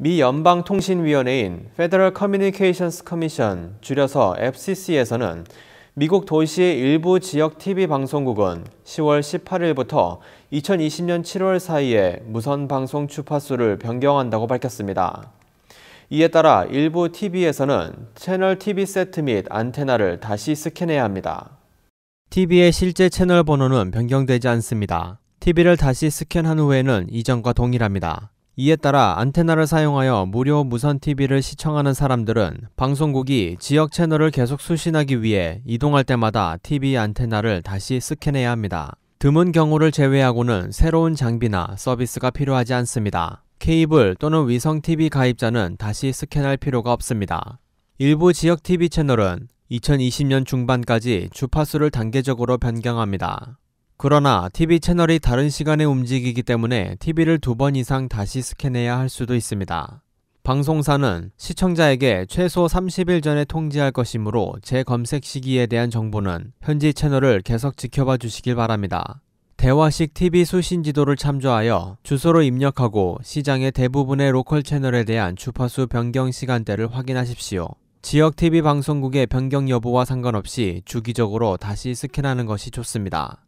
미 연방통신위원회인 Federal Communications Commission, 줄여서 FCC에서는 미국 도시의 일부 지역 TV 방송국은 10월 18일부터 2020년 7월 사이에 무선 방송 주파수를 변경한다고 밝혔습니다. 이에 따라 일부 TV에서는 채널 TV 세트 및 안테나를 다시 스캔해야 합니다. TV의 실제 채널 번호는 변경되지 않습니다. TV를 다시 스캔한 후에는 이전과 동일합니다. 이에 따라 안테나를 사용하여 무료 무선 TV를 시청하는 사람들은 방송국이 지역 채널을 계속 수신하기 위해 이동할 때마다 TV 안테나를 다시 스캔해야 합니다. 드문 경우를 제외하고는 새로운 장비나 서비스가 필요하지 않습니다. 케이블 또는 위성 TV 가입자는 다시 스캔할 필요가 없습니다. 일부 지역 TV 채널은 2020년 중반까지 주파수를 단계적으로 변경합니다. 그러나 TV 채널이 다른 시간에 움직이기 때문에 TV를 두 번 이상 다시 스캔해야 할 수도 있습니다. 방송사는 시청자에게 최소 30일 전에 통지할 것이므로 재검색 시기에 대한 정보는 현지 채널을 계속 지켜봐 주시길 바랍니다. 대화식 TV 수신 지도를 참조하여 주소로 입력하고 시장의 대부분의 로컬 채널에 대한 주파수 변경 시간대를 확인하십시오. 지역 TV 방송국의 변경 여부와 상관없이 주기적으로 다시 스캔하는 것이 좋습니다.